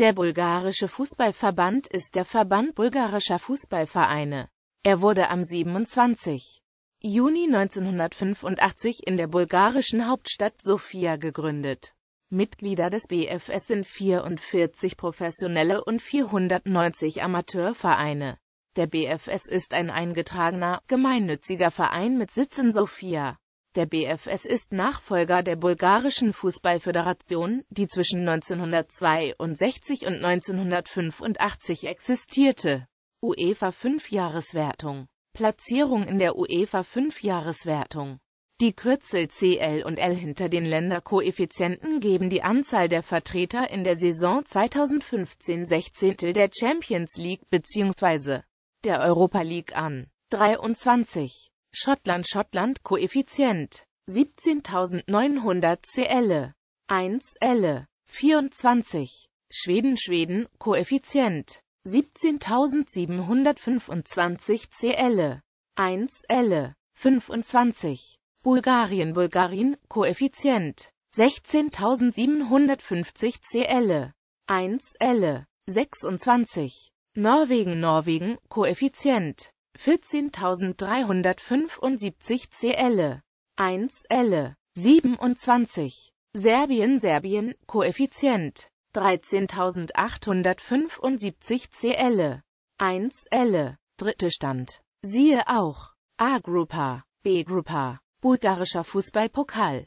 Der bulgarische Fußballverband ist der Verband bulgarischer Fußballvereine. Er wurde am 27. Juni 1985 in der bulgarischen Hauptstadt Sofia gegründet. Mitglieder des BFS sind 44 professionelle und 490 Amateurvereine. Der BFS ist ein eingetragener, gemeinnütziger Verein mit Sitz in Sofia. Der BFS ist Nachfolger der bulgarischen Fußballföderation, die zwischen 1962 und 1985 existierte. UEFA 5-Jahreswertung Platzierung in der UEFA 5-Jahreswertung Die Kürzel CL und L hinter den Länderkoeffizienten geben die Anzahl der Vertreter in der Saison 2015-16 der Champions League bzw. der Europa League an. 23 Schottland Schottland Koeffizient 17.900 CL 1 L 24 Schweden Schweden Koeffizient 17.725 CL 1 L 25 Bulgarien Bulgarien Koeffizient 16.750 CL 1 L 26 Norwegen Norwegen Koeffizient 14.375 CL. 1 L. 27. Serbien Serbien, Koeffizient 13.875 CL. 1 L. Dritte Stand. Siehe auch A-Grupa, B-Grupa, bulgarischer Fußballpokal.